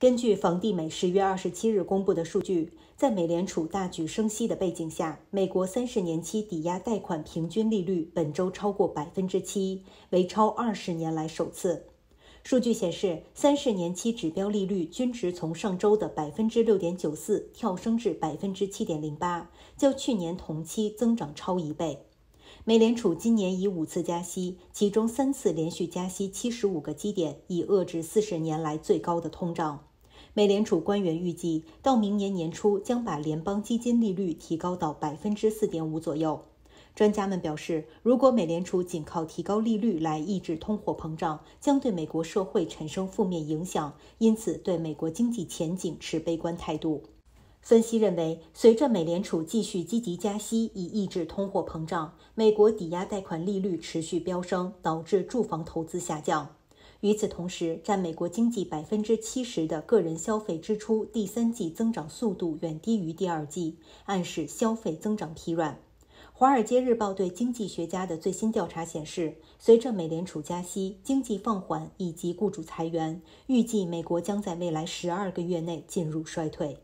根据房地美十月二十七日公布的数据，在美联储大举升息的背景下，美国三十年期抵押贷款平均利率本周超过百分之七，为超二十年来首次。数据显示，三十年期指标利率均值从上周的百分之六点九四跳升至百分之七点零八，较去年同期增长超一倍。美联储今年已五次加息，其中三次连续加息七十五个基点，以遏制四十年来最高的通胀。美联储官员预计，到明年年初将把联邦基金利率提高到百分之四点五左右。专家们表示，如果美联储仅靠提高利率来抑制通货膨胀，将对美国社会产生负面影响，因此对美国经济前景持悲观态度。分析认为，随着美联储继续积极加息以抑制通货膨胀，美国抵押贷款利率持续飙升，导致住房投资下降。与此同时，占美国经济百分之七十的个人消费支出，第三季增长速度远低于第二季，暗示消费增长疲软。《华尔街日报》对经济学家的最新调查显示，随着美联储加息、经济放缓以及雇主裁员，预计美国将在未来十二个月内进入衰退。